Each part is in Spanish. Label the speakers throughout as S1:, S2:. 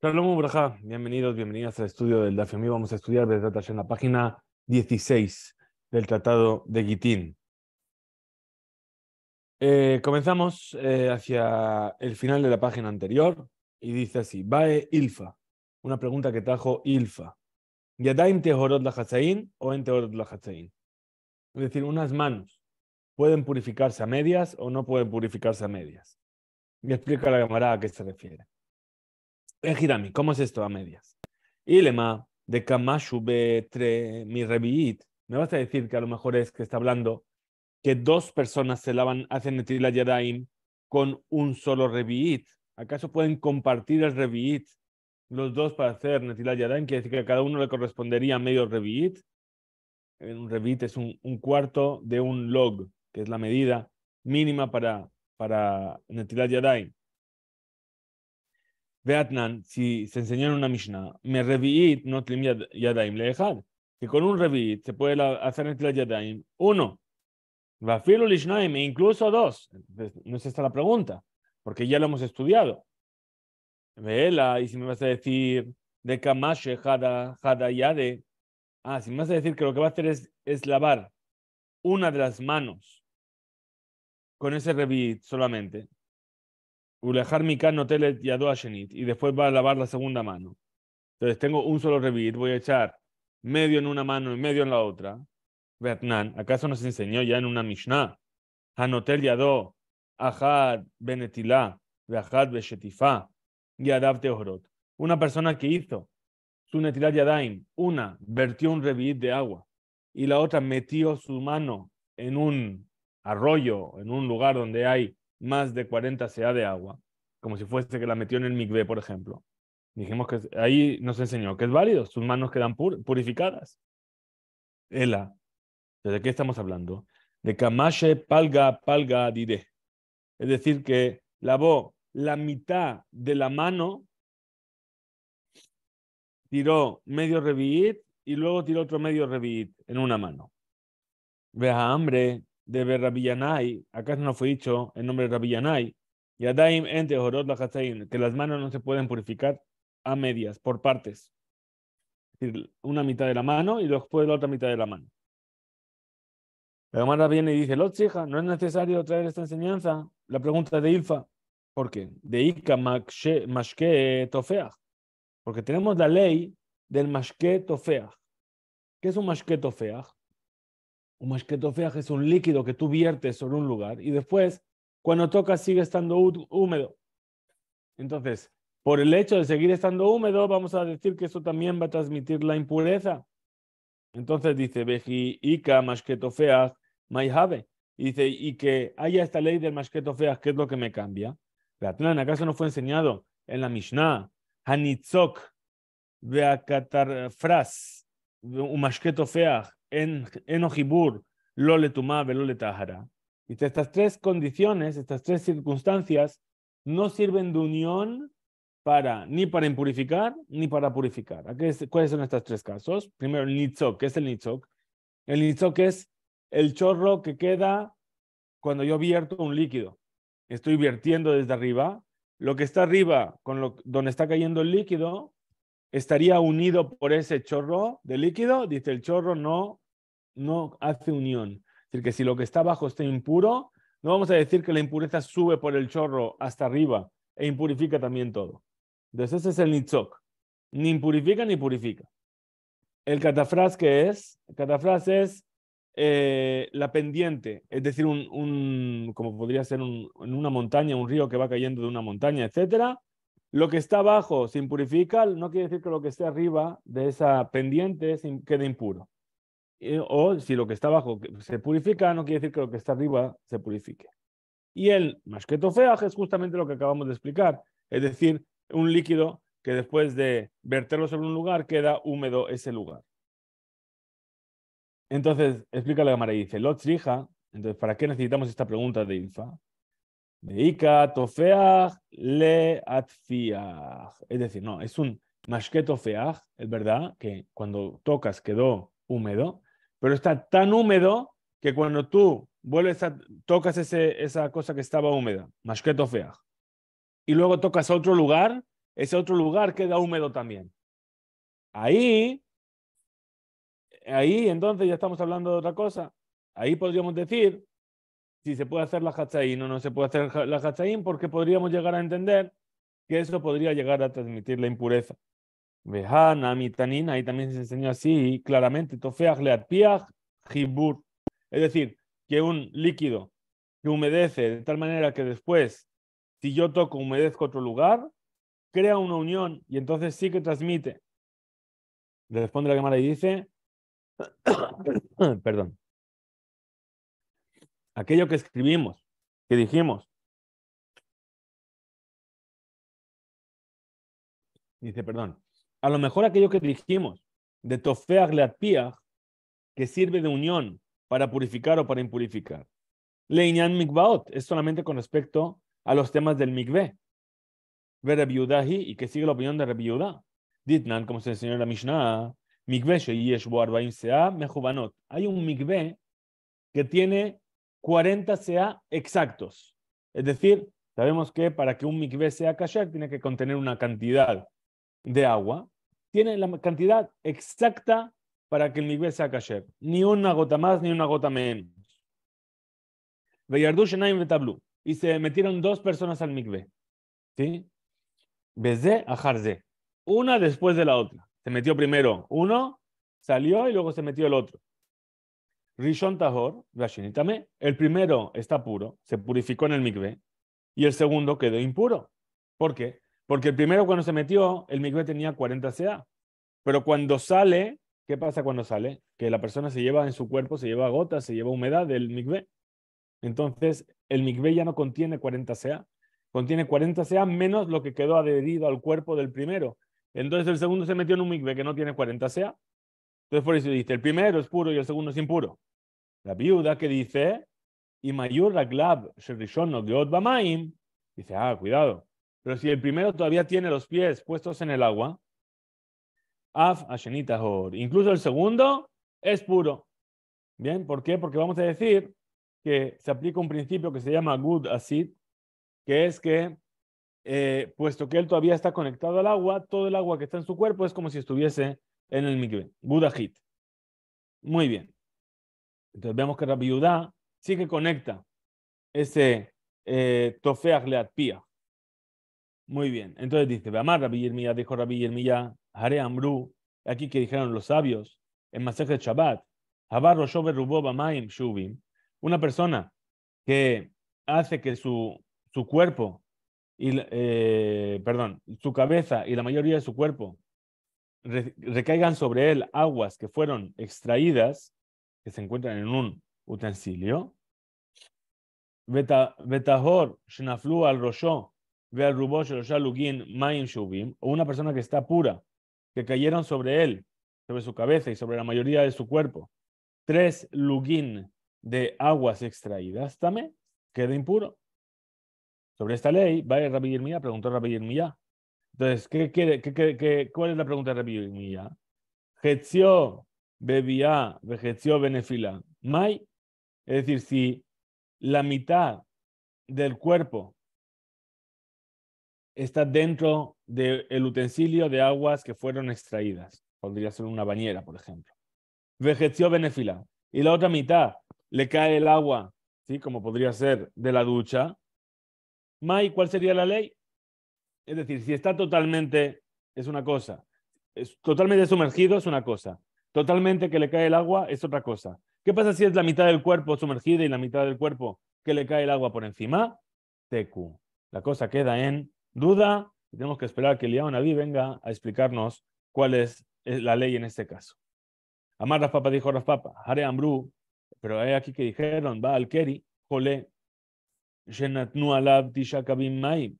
S1: Shalom bienvenidos, bienvenidas al estudio del Dafiomí. Vamos a estudiar desde en la página 16 del Tratado de Gitín. Eh, comenzamos eh, hacia el final de la página anterior y dice así: Bae Ilfa, una pregunta que trajo Ilfa. ¿Yadaim tehorot la o en tehorot la Es decir, unas manos pueden purificarse a medias o no pueden purificarse a medias. Me explica la camarada a qué se refiere. Eh, ¿cómo es esto a medias? Y lema de Kamashu betre mi rebiit. Me vas a decir que a lo mejor es que está hablando que dos personas se lavan, hacen netila yadaim con un solo revit? ¿Acaso pueden compartir el revit los dos para hacer netila yadaim? Quiere decir que a cada uno le correspondería medio revit? Eh, un revit es un, cuarto de un log, que es la medida mínima para, para netila yadaim. Veatnan si se enseñó en una Mishnah, me revi'it Tlim yadaim dejad Si con un revi'it se puede hacer notlim yadaim uno, e incluso dos. No es esta la pregunta, porque ya lo hemos estudiado. Vela, y si me vas a decir de kamashe hada, hada yade, ah, si me vas a decir que lo que va a hacer es, es lavar una de las manos con ese revi'it solamente, Ulejar Mikan a shenit Y después va a lavar la segunda mano. Entonces tengo un solo revit, voy a echar medio en una mano y medio en la otra. Vietnam, ¿acaso nos enseñó ya en una Mishnah? Hanotel Yado, Ahad Benetilá, Beshetifa, Yadav Una persona que hizo su Yadaim, una vertió un revit de agua y la otra metió su mano en un arroyo, en un lugar donde hay más de 40 sea de agua, como si fuese que la metió en el migbe, por ejemplo. Dijimos que ahí nos enseñó que es válido, sus manos quedan purificadas. Ela, ¿de qué estamos hablando? De Kamashe Palga Palga diré Es decir, que lavó la mitad de la mano, tiró medio revit y luego tiró otro medio revit en una mano. Vea hambre, de acá ¿acaso no fue dicho el nombre de y Yadaim ente horot que las manos no se pueden purificar a medias, por partes. Es decir, una mitad de la mano y después la otra mitad de la mano. La hermana viene y dice, Lotzija, no es necesario traer esta enseñanza. La pregunta de Ilfa, ¿por qué? De Ika Mashke tofeah Porque tenemos la ley del Mashke tofeah ¿Qué es un Mashke tofeah un mashketofeaj es un líquido que tú viertes sobre un lugar y después, cuando tocas, sigue estando húmedo. Entonces, por el hecho de seguir estando húmedo, vamos a decir que eso también va a transmitir la impureza. Entonces dice, Beji Ika mashketofeaj Maihabe. Y dice, y que haya esta ley del mashketofeaj, ¿qué es lo que me cambia? ¿acaso no fue enseñado en la Mishnah? Hanitzok, Beakatarfras, un mashketofeaj, en, Ojibur, Lole Tumá, le Tahara. Y estas tres condiciones, estas tres circunstancias, no sirven de unión para, ni para impurificar ni para purificar. ¿Cuáles son estos tres casos? Primero, el Nitzok. ¿Qué es el Nitzok? El Nitzok es el chorro que queda cuando yo vierto un líquido. Estoy vertiendo desde arriba. Lo que está arriba, con donde está cayendo el líquido, estaría unido por ese chorro de líquido, dice el chorro no, no hace unión. Es decir, que si lo que está abajo está impuro, no vamos a decir que la impureza sube por el chorro hasta arriba e impurifica también todo. Entonces ese es el nitzok. Ni impurifica ni purifica. El catafraz que es, el es eh, la pendiente, es decir, un, como podría ser un, en una montaña, un río que va cayendo de una montaña, etcétera, lo que está abajo sin purificar no quiere decir que lo que esté arriba de esa pendiente quede impuro. O si lo que está abajo se purifica, no quiere decir que lo que está arriba se purifique. Y el masquetofeaje es justamente lo que acabamos de explicar, es decir, un líquido que después de verterlo sobre un lugar queda húmedo ese lugar. Entonces, explica la cámara y dice, trija, entonces, ¿para qué necesitamos esta pregunta de Infa? to tofeach le atfiach. Es decir, no, es un masqueto tofeach, es verdad, que cuando tocas quedó húmedo, pero está tan húmedo que cuando tú vuelves a tocas esa cosa que estaba húmeda, masqueto tofeach, y luego tocas a otro lugar, ese otro lugar queda húmedo también. Ahí, ahí entonces ya estamos hablando de otra cosa. Ahí podríamos decir si se puede hacer la hachaín o no se puede hacer la hachaín porque podríamos llegar a entender que eso podría llegar a transmitir la impureza. Vejana, mitanina ahí también se enseñó así claramente, tofeach leatpiach, hibur, Es decir, que un líquido que humedece de tal manera que después, si yo toco, humedezco otro lugar, crea una unión y entonces sí que transmite. Le responde la cámara y dice, perdón, aquello que escribimos, que dijimos. Dice, perdón, a lo mejor aquello que dijimos, de tofeag leatpiach, que sirve de unión para purificar o para impurificar. Leinyan mikvaot, es solamente con respecto a los temas del mikve. Verebiudahi, y que sigue la opinión de Rebiudá. Ditnan, como se enseñó en la Mishnah, mikve sheyeshu arbaim sea Hay un mikve que tiene 40 sea exactos. Es decir, sabemos que para que un mikveh sea kasher tiene que contener una cantidad de agua. Tiene la cantidad exacta para que el mikveh sea kasher. Ni una gota más, ni una gota menos. Y se metieron dos personas al mikveh. ¿Sí? a Una después de la otra. Se metió primero uno, salió y luego se metió el otro. Rishon Tahor, El primero está puro, se purificó en el mikveh, y el segundo quedó impuro. ¿Por qué? Porque el primero cuando se metió, el mikveh tenía 40 CA. Pero cuando sale, ¿qué pasa cuando sale? Que la persona se lleva en su cuerpo, se lleva gotas, se lleva humedad del mikveh. Entonces, el mikveh ya no contiene 40 CA. Contiene 40 CA menos lo que quedó adherido al cuerpo del primero. Entonces, el segundo se metió en un mikveh que no tiene 40 CA entonces por eso dice, el primero es puro y el segundo es impuro. La viuda que dice, y mayor dice, ah, cuidado. Pero si el primero todavía tiene los pies puestos en el agua, af incluso el segundo es puro. Bien, ¿por qué? Porque vamos a decir que se aplica un principio que se llama good acid que es que eh, puesto que él todavía está conectado al agua, todo el agua que está en su cuerpo es como si estuviese en el Mikve. Buda Hit. Muy bien. Entonces vemos que Rabbi Yudá sí que conecta ese eh, Tofeach Leat Pia. Muy bien. Entonces dice, Amar Rabbi Yermia dijo Rabbi Yermia, Hare Amru, aquí que dijeron los sabios, en Masej de Shabbat, Habar Rubob Maim Shuvim, una persona que hace que su, su cuerpo, y, eh, perdón, su cabeza y la mayoría de su cuerpo recaigan sobre él aguas que fueron extraídas, que se encuentran en un utensilio. al rosho ve al o una persona que está pura, que cayeron sobre él, sobre su cabeza y sobre la mayoría de su cuerpo, tres lugin de aguas extraídas, también queda impuro. Sobre esta ley, va a Rabbi Yirmiyah, preguntó Rabbi Yirmiyah, entonces, ¿cuál es la pregunta de Rabbi Jezio bebía, vejeció benefila. Mai, es decir, si la mitad del cuerpo está dentro del utensilio de aguas que fueron extraídas, podría ser una bañera, por ejemplo. Vegetio benefila. Y la otra mitad le cae el agua, ¿sí? como podría ser de la ducha. Mai, ¿cuál sería la ley? Es decir, si está totalmente, es una cosa. Es totalmente sumergido es una cosa. Totalmente que le cae el agua es otra cosa. ¿Qué pasa si es la mitad del cuerpo sumergida y la mitad del cuerpo que le cae el agua por encima? Teku. La cosa queda en duda y tenemos que esperar que el Naví venga a explicarnos cuál es la ley en este caso. Amar Rafapa dijo Rafapa, Hare Amru, pero hay aquí que dijeron, va al Keri, Jole, Shenatnu Alab Tishakabim Mai.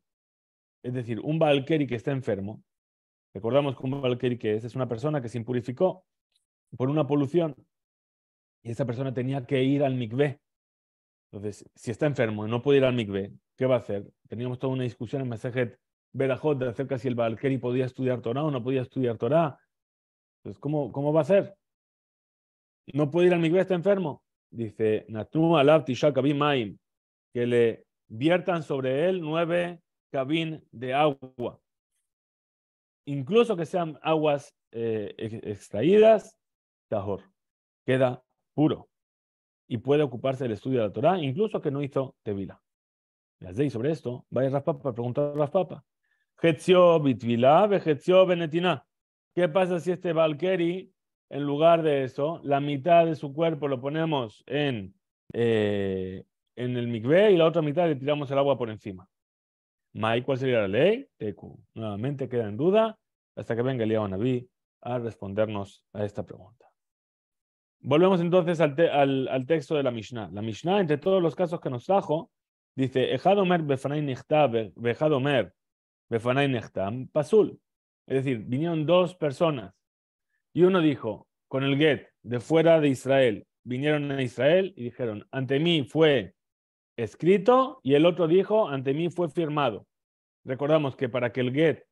S1: Es decir, un Valkyrie que está enfermo, recordamos que un que es, es una persona que se impurificó por una polución y esa persona tenía que ir al Mikveh. Entonces, si está enfermo y no puede ir al Mikveh, ¿qué va a hacer? Teníamos toda una discusión en Mesejet Berajot acerca si el Valkyrie podía estudiar Torah o no podía estudiar Torah. Entonces, ¿cómo, cómo va a ser? No puede ir al Mikveh, está enfermo. Dice, que le viertan sobre él nueve cabín de agua. Incluso que sean aguas eh, extraídas, tajor Queda puro. Y puede ocuparse del estudio de la Torah, incluso que no hizo Tevila. Las leyes sobre esto, vaya Raspapa para preguntar a Raspapa. ¿Qué pasa si este Valkeri, en lugar de eso, la mitad de su cuerpo lo ponemos en, eh, en el mikveh y la otra mitad le tiramos el agua por encima? ¿cuál sería la ley? Nuevamente queda en duda hasta que venga el Naví a respondernos a esta pregunta. Volvemos entonces al, texto de la Mishnah. La Mishnah, entre todos los casos que nos trajo, dice, pasul. Es decir, vinieron dos personas y uno dijo, con el get, de fuera de Israel, vinieron a Israel y dijeron, ante mí fue escrito y el otro dijo, ante mí fue firmado. Recordamos que para que el get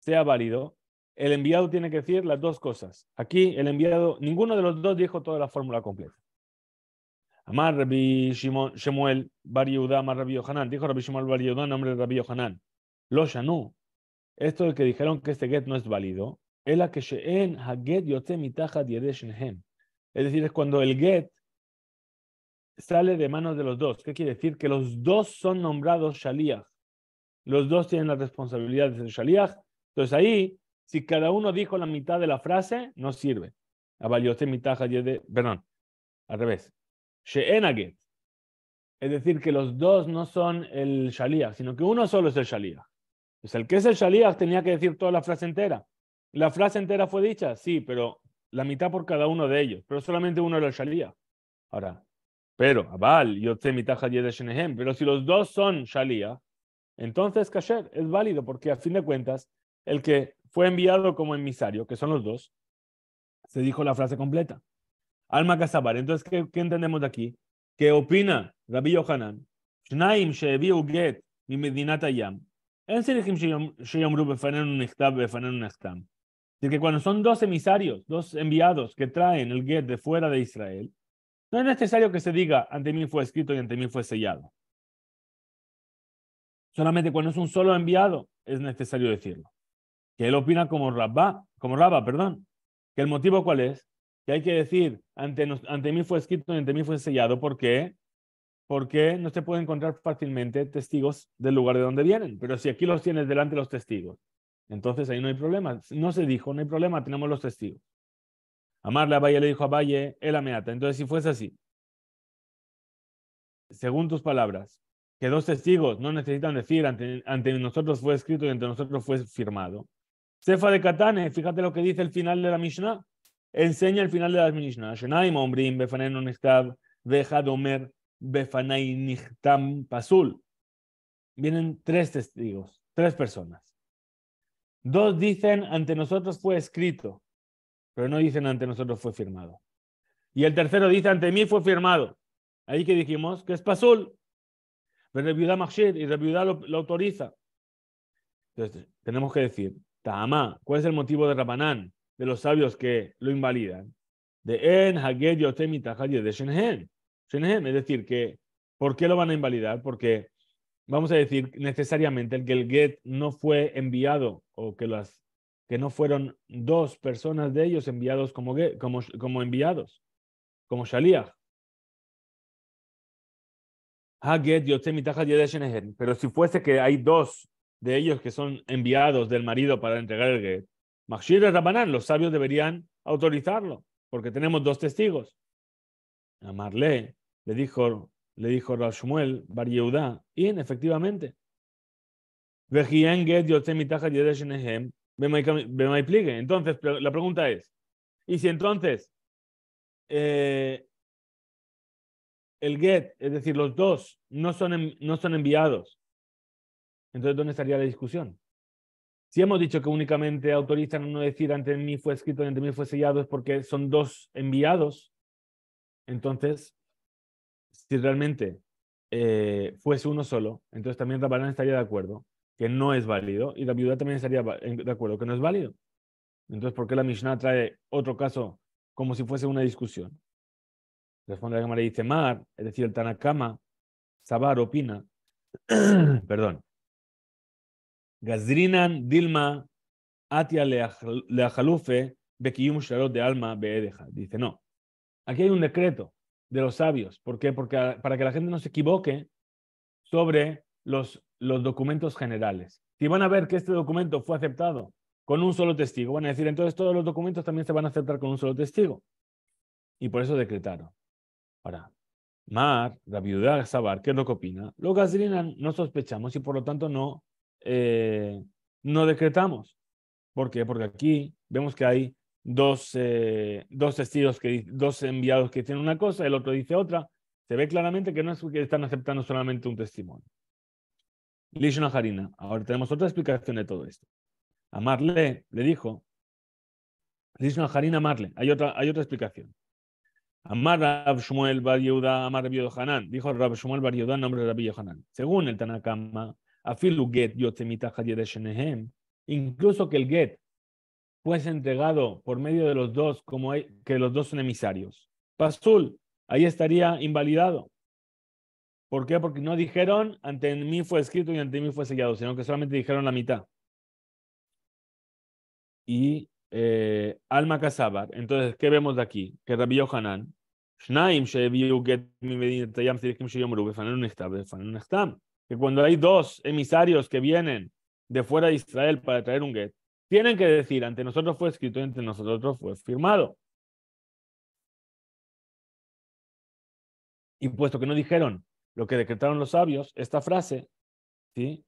S1: sea válido, el enviado tiene que decir las dos cosas. Aquí el enviado, ninguno de los dos dijo toda la fórmula completa. Amar Rabbi Shemuel Bar Yehuda, Amar Rabbi Yohanan. Dijo Rabbi Shemuel Bar Yehuda, nombre de Rabbi Yohanan. Lo Shanu. Esto de que dijeron que este get no es válido, es la que Sheen Haget Yotze en Es decir, es cuando el get sale de manos de los dos. ¿Qué quiere decir? Que los dos son nombrados Shaliach. Los dos tienen la responsabilidad de ser shaliach. Entonces ahí, si cada uno dijo la mitad de la frase, no sirve. Perdón, al revés. Sheenaget. Es decir, que los dos no son el shaliach, sino que uno solo es el shaliach. Pues el que es el shaliach tenía que decir toda la frase entera. La frase entera fue dicha, sí, pero la mitad por cada uno de ellos, pero solamente uno era el shaliach. Ahora, pero, Abal yo te yede de shenehem, pero si los dos son shaliach, entonces Kasher es válido porque a fin de cuentas el que fue enviado como emisario, que son los dos, se dijo la frase completa. Alma Kazabar. Entonces, ¿qué, entendemos de aquí? ¿Qué opina Rabbi Yohanan? Shnaim sheviu get mi medinatayam. Yam. En sheyam befanen un befanen un Es De que cuando son dos emisarios, dos enviados que traen el get de fuera de Israel, no es necesario que se diga ante mí fue escrito y ante mí fue sellado. Solamente cuando es un solo enviado es necesario decirlo. Que él opina como Rabba, como Rabba, perdón. Que el motivo cuál es? Que hay que decir, ante, ante mí fue escrito y ante mí fue sellado. ¿Por qué? Porque no se puede encontrar fácilmente testigos del lugar de donde vienen. Pero si aquí los tienes delante los testigos, entonces ahí no hay problema. No se dijo, no hay problema, tenemos los testigos. Amarle a Valle le dijo a Valle, él ameata. Entonces, si fuese así, según tus palabras, que dos testigos no necesitan decir, ante, nosotros fue escrito y ante nosotros fue firmado. Cefa de Katane, fíjate lo que dice el final de la Mishnah. Enseña el final de la Mishnah. Shenaim pasul. Vienen tres testigos, tres personas. Dos dicen, ante nosotros fue escrito, pero no dicen, ante nosotros fue firmado. Y el tercero dice, ante mí fue firmado. Ahí que dijimos que es pasul, y Rebiudá lo, autoriza. Entonces, tenemos que decir, tama ¿cuál es el motivo de Rabanán, de los sabios que lo invalidan? De En Haged Yotem de Shenhen. Shenhen, es decir, que ¿por qué lo van a invalidar? Porque vamos a decir necesariamente el que el get no fue enviado o que las que no fueron dos personas de ellos enviados como, como, como enviados, como Shaliah Ah, Pero si fuese que hay dos de ellos que son enviados del marido para entregar el get, los sabios deberían autorizarlo, porque tenemos dos testigos. Amarle le dijo, le dijo Rashmuel Bar Yehuda y efectivamente. Entonces, la pregunta es, ¿y si entonces eh, el get, es decir, los dos, no son, no son enviados, entonces ¿dónde estaría la discusión? Si hemos dicho que únicamente autorizan uno decir ante mí fue escrito ante mí fue sellado es porque son dos enviados, entonces, si realmente eh, fuese uno solo, entonces también Rabanán estaría de acuerdo que no es válido y la viuda también estaría de acuerdo que no es válido. Entonces, ¿por qué la Mishnah trae otro caso como si fuese una discusión? Responde la cámara y dice, Mar, es decir, el Tanakama, Sabar opina, perdón, Gazrinan Dilma Atia Leajalufe Bekiyum Shalot de Alma Beedeja. Dice, no, aquí hay un decreto de los sabios. ¿Por qué? Porque ah, para que la gente no se equivoque sobre los, los documentos generales. Si van a ver que este documento fue aceptado con un solo testigo, van a decir, entonces todos los documentos también se van a aceptar con un solo testigo. Y por eso decretaron. Ahora, Mar, la viuda Sabar, ¿qué es lo que opina? Los no sospechamos y por lo tanto no, eh, no decretamos. ¿Por qué? Porque aquí vemos que hay dos, eh, testigos, que, dos enviados que dicen una cosa, el otro dice otra. Se ve claramente que no es que están aceptando solamente un testimonio. Lishna Harina. Ahora tenemos otra explicación de todo esto. A Marle le dijo, Lishna Harina Marle, Hay otra, hay otra explicación. Amar Rab Shmuel Bar Yehuda, Amar Rabbi Yohanan. Dijo Rab Shmuel Bar Yehuda, nombre de Rabbi Yohanan. Según el Tanakama, Afilu Get Yotzemita Shenehem, incluso que el Get fuese entregado por medio de los dos, como que los dos son emisarios. Pasul, ahí estaría invalidado. ¿Por qué? Porque no dijeron, ante mí fue escrito y ante mí fue sellado, sino que solamente dijeron la mitad. Y eh, Alma Casabar. Entonces, ¿qué vemos de aquí? Que que cuando hay dos emisarios que vienen de fuera de Israel para traer un get, tienen que decir, ante nosotros fue escrito y ante nosotros fue firmado. Y puesto que no dijeron lo que decretaron los sabios, esta frase, ¿sí?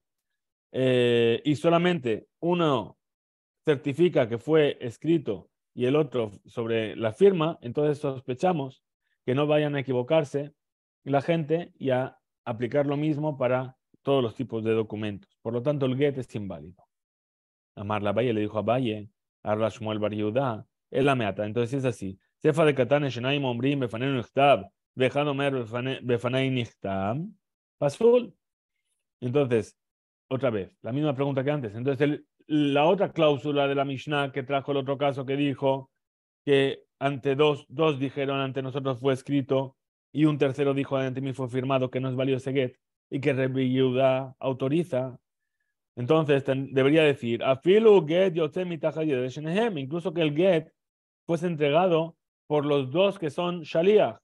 S1: Eh, y solamente uno certifica que fue escrito y el otro sobre la firma, entonces sospechamos que no vayan a equivocarse la gente y a aplicar lo mismo para todos los tipos de documentos. Por lo tanto, el get es inválido. Amar la Valle le dijo a Valle, a Rashmuel Bar Yehuda es la meata. Entonces es así. Sefa de Entonces, otra vez, la misma pregunta que antes. Entonces, el la otra cláusula de la Mishnah que trajo el otro caso que dijo que ante dos, dos dijeron ante nosotros fue escrito y un tercero dijo ante mí fue firmado que no es ese get y que Rebbe autoriza. Entonces debería decir, get incluso que el get fuese entregado por los dos que son shaliach.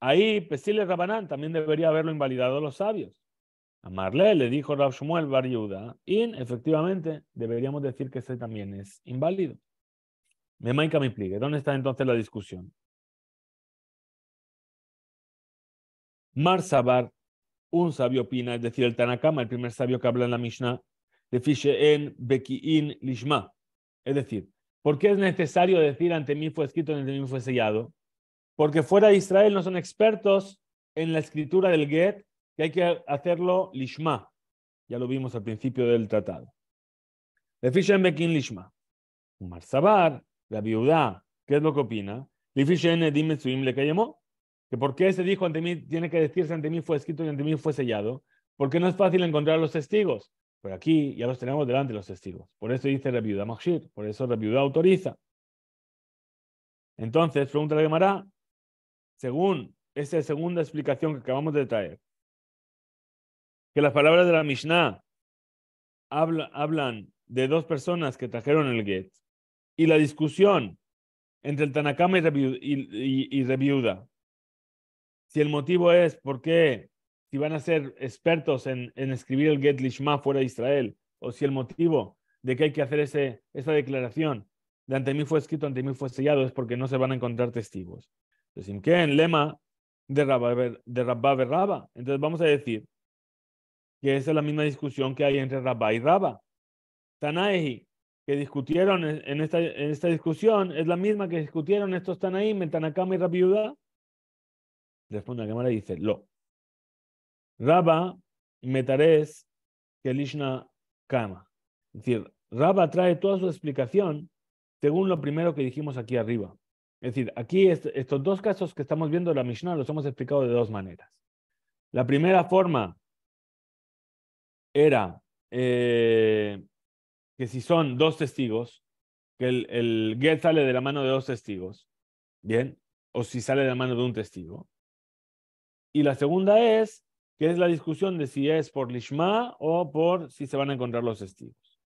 S1: Ahí, Pesile Rabanán también debería haberlo invalidado los sabios. Amarle le dijo Rav Shmuel Bar Yuda y efectivamente deberíamos decir que ese también es inválido. Me maika me pliegue, ¿Dónde está entonces la discusión? Mar Sabar, un sabio opina, es decir, el Tanakama, el primer sabio que habla en la Mishnah, de Fishe en Bekiin Lishma. Es decir, ¿por qué es necesario decir ante mí fue escrito, ante mí fue sellado? Porque fuera de Israel no son expertos en la escritura del Get que hay que hacerlo lishma. Ya lo vimos al principio del tratado. Lefishen Bekin lishma. Umar Sabar, la viuda, ¿qué es lo que opina? Lefishen dime suim le cayemó. Que por qué se dijo ante mí, tiene que decirse ante mí fue escrito y ante mí fue sellado. Porque no es fácil encontrar los testigos. Pero aquí ya los tenemos delante los testigos. Por eso dice la viuda Machir, por eso la viuda autoriza. Entonces, pregunta la Gemara, según esa segunda explicación que acabamos de traer, que las palabras de la Mishnah hablan de dos personas que trajeron el get y la discusión entre el Tanakama y, Rebiuda, y, si el motivo es por qué, si van a ser expertos en, escribir el get lishma fuera de Israel, o si el motivo de que hay que hacer esa declaración de ante mí fue escrito, ante mí fue sellado, es porque no se van a encontrar testigos. Entonces, ¿en qué? En lema de Rabba, de Rabba Entonces, vamos a decir que esa es la misma discusión que hay entre Rabá y Rabba. Tanaeji, que discutieron en esta, en esta, discusión, es la misma que discutieron estos Tanaim, metanakama y Rabiuda. Responde la cámara y dice, lo. Rabba metares kelishna kama. Es decir, Rabba trae toda su explicación según lo primero que dijimos aquí arriba. Es decir, aquí estos dos casos que estamos viendo de la Mishnah los hemos explicado de dos maneras. La primera forma era eh, que si son dos testigos, que el, el get sale de la mano de dos testigos, ¿bien? O si sale de la mano de un testigo. Y la segunda es que es la discusión de si es por lishma o por si se van a encontrar los testigos.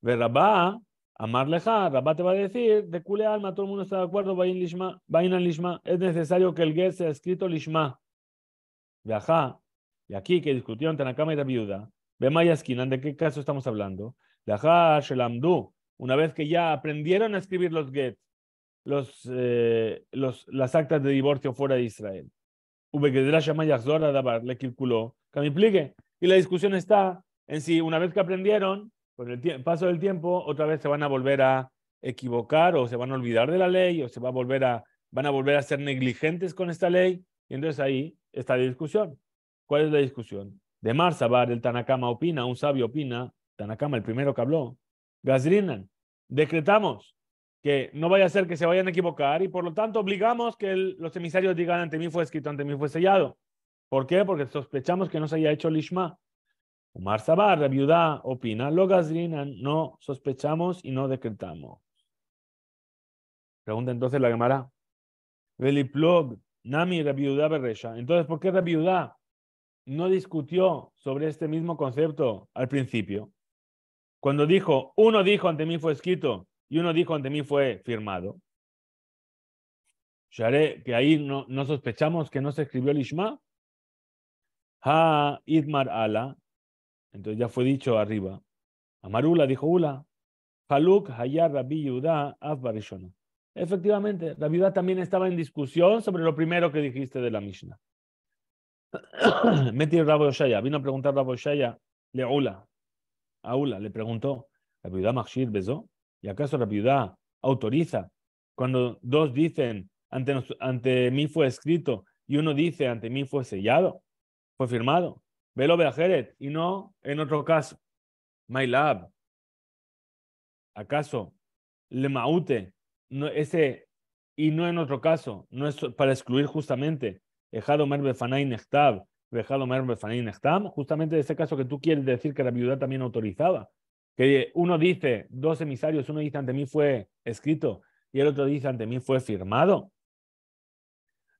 S1: De Rabá, Amar Leja, Rabá te va a decir, de cule alma, todo el mundo está de acuerdo, vayan lishma, vayan lishma, es necesario que el get sea escrito lishma. Viajá, y aquí que discutieron Tanakama y la viuda, Bemayaskinan, ¿de qué caso estamos hablando? La una vez que ya aprendieron a escribir los get, los, eh, las actas de divorcio fuera de Israel. le que me implique. Y la discusión está en si una vez que aprendieron, con el paso del tiempo, otra vez se van a volver a equivocar o se van a olvidar de la ley o se va a volver a, van a volver a ser negligentes con esta ley. Y entonces ahí está la discusión. ¿Cuál es la discusión? De Marzabar, el Tanakama opina, un sabio opina, Tanakama el primero que habló, Gazrinan, decretamos que no vaya a ser que se vayan a equivocar y por lo tanto obligamos que los emisarios digan ante mí fue escrito, ante mí fue sellado. ¿Por qué? Porque sospechamos que no se haya hecho el Ishma. Sabar, la opina, lo Gazrinan, no sospechamos y no decretamos. Pregunta entonces la Gemara. Veliplog, Nami, la Entonces, ¿por qué la no discutió sobre este mismo concepto al principio? Cuando dijo, uno dijo ante mí fue escrito y uno dijo ante mí fue firmado. haré que ahí no, sospechamos que no se escribió el Ishma. Ha Idmar Ala. Entonces ya fue dicho arriba. Amarula dijo Ula. Haluk Hayar Rabbi Yudá Efectivamente, Rabbi vida también estaba en discusión sobre lo primero que dijiste de la Mishnah. Metir Rabo Yoshaya, vino a preguntar Rabo Yoshaya, le Aula, Aula, le preguntó, ¿la viuda Machir besó? ¿Y acaso la viuda autoriza? Cuando dos dicen, ante, ante mí fue escrito, y uno dice, ante mí fue sellado, fue firmado. Velo Beajeret, y no en otro caso. My lab. ¿Acaso le maute? No, ese, y no en otro caso, no es para excluir justamente Justamente ese caso que tú quieres decir que la viuda también autorizaba. Que uno dice, dos emisarios, uno dice ante mí fue escrito y el otro dice ante mí fue firmado.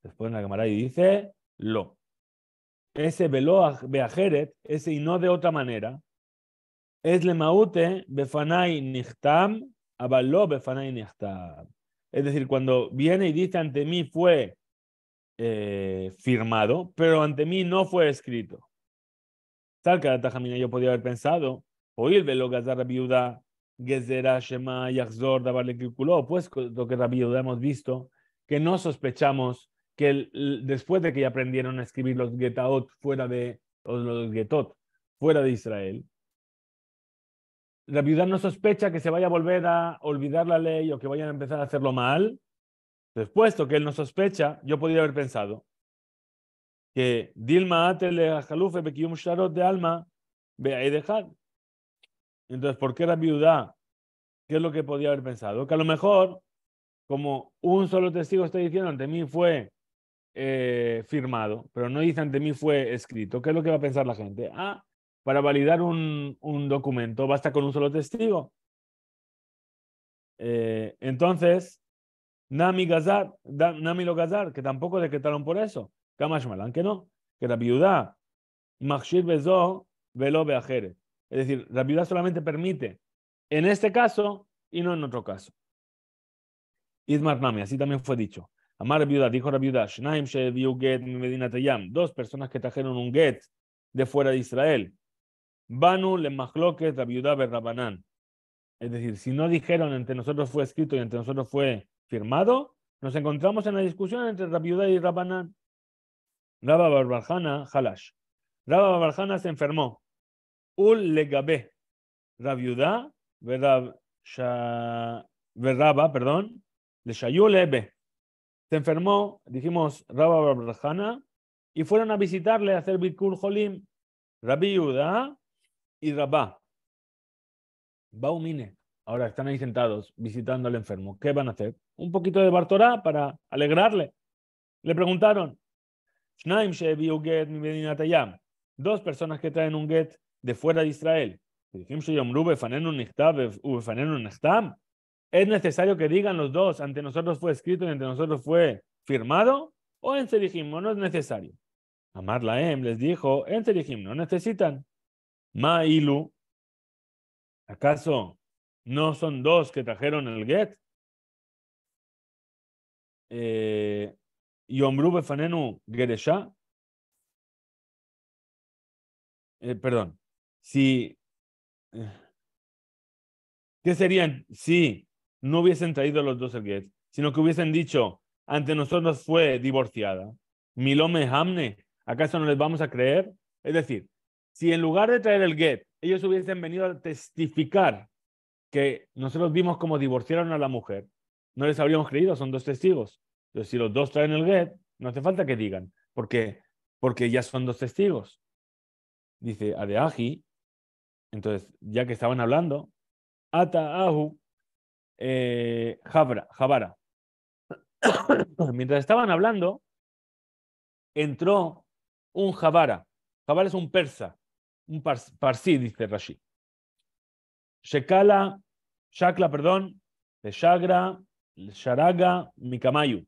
S1: Después en la cámara y dice, lo. Ese velo beajeret, ese y no de otra manera, es lemaute befanay nichtam, abaló befanay nichtam. Es decir, cuando viene y dice ante mí fue eh, firmado, pero ante mí no fue escrito. Tal que la yo podía haber pensado, oír velo la viuda, gezera shema yachzor pues lo que la viuda pues, hemos visto, que no sospechamos que después de que ya aprendieron a escribir los getaot fuera de, los getot fuera de Israel, la viuda no sospecha que se vaya a volver a olvidar la ley o que vayan a empezar a hacerlo mal, entonces, puesto que él no sospecha, yo podría haber pensado que Dilma Atele Jalufe Bekiyum Sharot de Alma dejar. Entonces, ¿por qué era viuda? ¿Qué es lo que podía haber pensado? Que a lo mejor, como un solo testigo está diciendo, ante mí fue eh, firmado, pero no dice ante mí fue escrito, ¿qué es lo que va a pensar la gente? Ah, para validar un, documento basta con un solo testigo. Eh, entonces, Nami Gazar, Nami lo Gazar, que tampoco decretaron por eso. Kamashmalan, que no, que la viuda, Machshir Bezo, Velo Beajere. Es decir, la viuda solamente permite en este caso y no en otro caso. Ismar Nami, así también fue dicho. Amar viuda, dijo la viuda, Shnaim get Medina Tayam, dos personas que trajeron un get de fuera de Israel. Banu le machloket la viuda berrabanán. Es decir, si no dijeron entre nosotros fue escrito y entre nosotros fue firmado, nos encontramos en la discusión entre Rabiudá y Rabanan. Rabba Barbarjana Halash. Raba Barbarjana se enfermó. Ul Legabe. Rabiudá, Verraba, perdón, le Lebe. Se enfermó, dijimos, Rabba Barbarjana, y fueron a visitarle a hacer Bikur Jolim, Rabiudá y Rabá. Baumine ahora están ahí sentados visitando al enfermo, ¿qué van a hacer? Un poquito de Bartorá para alegrarle. Le preguntaron, dos personas que traen un get de fuera de Israel. ¿Es necesario que digan los dos, ante nosotros fue escrito y ante nosotros fue firmado? ¿O en no es necesario? Amarlaem les dijo, en no necesitan. ilu ¿acaso no son dos que trajeron el get. Eh, Befanenu Geresha. Eh, perdón. Si. Eh, ¿Qué serían si no hubiesen traído los dos el get, sino que hubiesen dicho, ante nosotros fue divorciada? Milome Hamne, ¿acaso no les vamos a creer? Es decir, si en lugar de traer el get, ellos hubiesen venido a testificar que nosotros vimos como divorciaron a la mujer, no les habríamos creído, son dos testigos. Entonces, si los dos traen el get, no hace falta que digan, porque porque ya son dos testigos. Dice Adeagi. entonces, ya que estaban hablando, Ata eh, Jabra, Jabara. Mientras estaban hablando, entró un Jabara. Jabara es un persa, un parsi dice Rashi. Shekala Shakla, perdón, de Shagra, Sharaga, Mikamayu.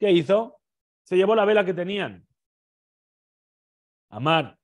S1: ¿Qué hizo? Se llevó la vela que tenían. Amar.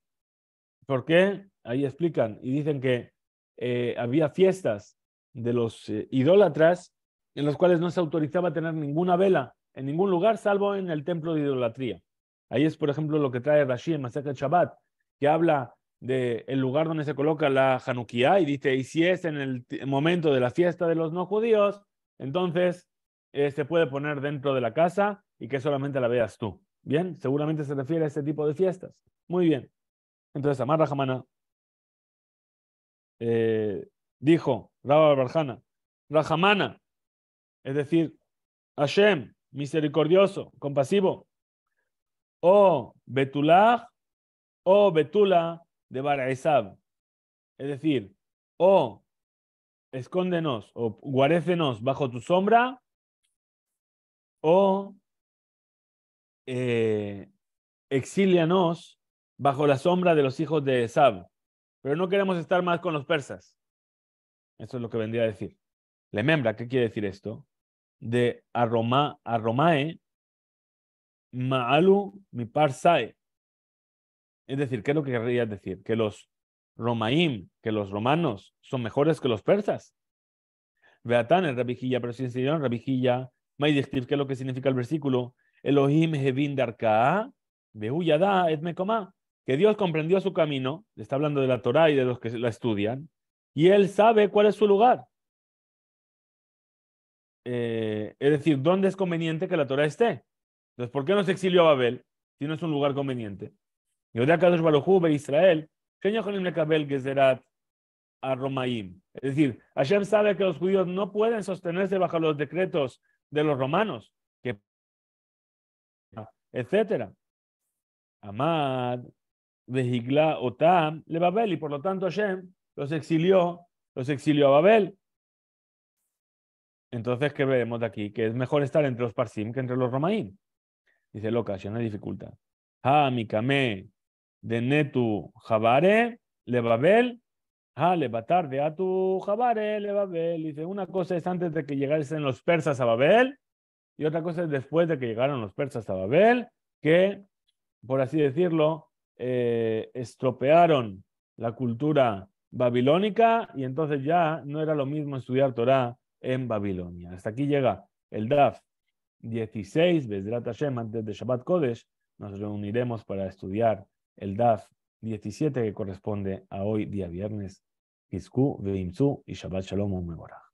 S1: ¿Por qué? Ahí explican y dicen que eh, había fiestas de los eh, idólatras en los cuales no se autorizaba tener ninguna vela en ningún lugar salvo en el templo de idolatría. Ahí es, por ejemplo, lo que trae Rashi en Masacre Shabbat, que habla del lugar donde se coloca la Januquía y dice, y si es en el momento de la fiesta de los no judíos, entonces eh, se puede poner dentro de la casa y que solamente la veas tú. Bien, seguramente se refiere a ese tipo de fiestas. Muy bien. Entonces, Amar Rahamana eh, dijo, Rabba Barjana, Rahamana, es decir, Hashem, misericordioso, compasivo, o Betulah, o Betula, de Es decir, o oh, escóndenos o guarécenos bajo tu sombra, o eh, exílianos bajo la sombra de los hijos de Esab. Pero no queremos estar más con los persas. Eso es lo que vendría a decir. membra ¿qué quiere decir esto? De Aromae, maalu mi parsae. Es decir, ¿qué es lo que querrías decir? Que los romaim, que los romanos son mejores que los persas. Beatán es rabijilla, pero si enseñaron rabijilla, ¿qué es lo que significa el versículo? Elohim hevin darkaa, behuyada et mekoma. Que Dios comprendió su camino, está hablando de la Torah y de los que la estudian, y él sabe cuál es su lugar. Eh, es decir, ¿dónde es conveniente que la Torah esté? Entonces, ¿por qué nos exilió a Babel si no es un lugar conveniente? Israel, Es decir, Hashem sabe que los judíos no pueden sostenerse bajo los decretos de los romanos, etc. etcétera. Amad, Vehigla, Otam, le Babel, y por lo tanto Hashem los exilió, los exilió a Babel. Entonces, ¿qué vemos de aquí? Que es mejor estar entre los Parsim que entre los Romaim. Dice Loca, hay dificultad. Ha, de Netu Jabare, Lebabel, a ah, Lebatar de Atu Jabare, Lebabel. Dice, una cosa es antes de que llegasen los persas a Babel y otra cosa es después de que llegaron los persas a Babel, que, por así decirlo, eh, estropearon la cultura babilónica y entonces ya no era lo mismo estudiar Torah en Babilonia. Hasta aquí llega el DAF 16, Hashem, antes de Shabbat Kodesh, nos reuniremos para estudiar el DAF 17 que corresponde a hoy día viernes, Kizku, Veimzu y Shabbat Shalom Mevorah.